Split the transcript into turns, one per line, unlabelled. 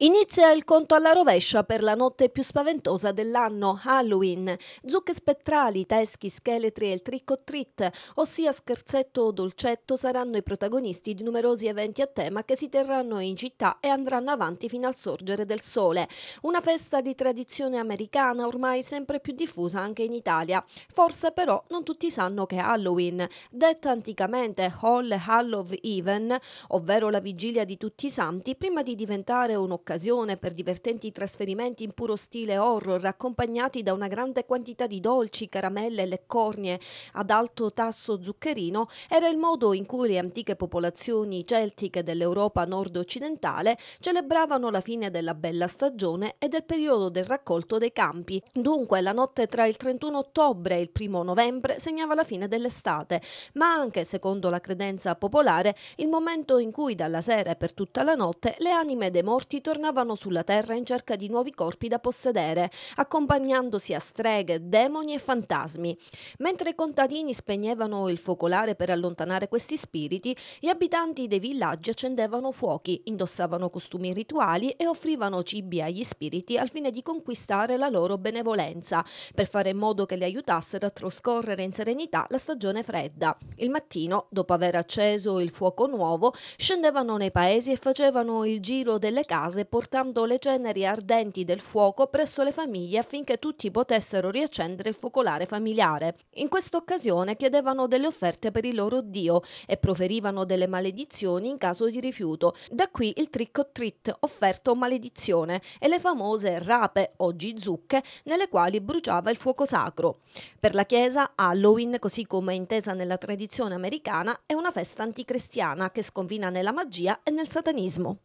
Inizia il conto alla rovescia per la notte più spaventosa dell'anno, Halloween. Zucche spettrali, teschi, scheletri e il trick o treat, ossia scherzetto o dolcetto, saranno i protagonisti di numerosi eventi a tema che si terranno in città e andranno avanti fino al sorgere del sole. Una festa di tradizione americana ormai sempre più diffusa anche in Italia. Forse però non tutti sanno che Halloween, detta anticamente Hall Hall of Even, ovvero la vigilia di tutti i santi, prima di diventare un'occasione occasione per divertenti trasferimenti in puro stile horror, accompagnati da una grande quantità di dolci, caramelle e leccornie ad alto tasso zuccherino, era il modo in cui le antiche popolazioni celtiche dell'Europa nord-occidentale celebravano la fine della bella stagione e del periodo del raccolto dei campi. Dunque, la notte tra il 31 ottobre e il 1 novembre segnava la fine dell'estate, ma anche, secondo la credenza popolare, il momento in cui dalla sera e per tutta la notte le anime dei morti tornavano tornavano sulla Terra in cerca di nuovi corpi da possedere, accompagnandosi a streghe, demoni e fantasmi. Mentre i contadini spegnevano il focolare per allontanare questi spiriti, gli abitanti dei villaggi accendevano fuochi, indossavano costumi rituali e offrivano cibi agli spiriti al fine di conquistare la loro benevolenza, per fare in modo che li aiutassero a trascorrere in serenità la stagione fredda. Il mattino, dopo aver acceso il fuoco nuovo, scendevano nei paesi e facevano il giro delle case portando le ceneri ardenti del fuoco presso le famiglie affinché tutti potessero riaccendere il focolare familiare. In questa occasione chiedevano delle offerte per il loro Dio e proferivano delle maledizioni in caso di rifiuto. Da qui il trick o treat, offerto maledizione, e le famose rape, oggi zucche, nelle quali bruciava il fuoco sacro. Per la Chiesa, Halloween, così come è intesa nella tradizione americana, è una festa anticristiana che sconfina nella magia e nel satanismo.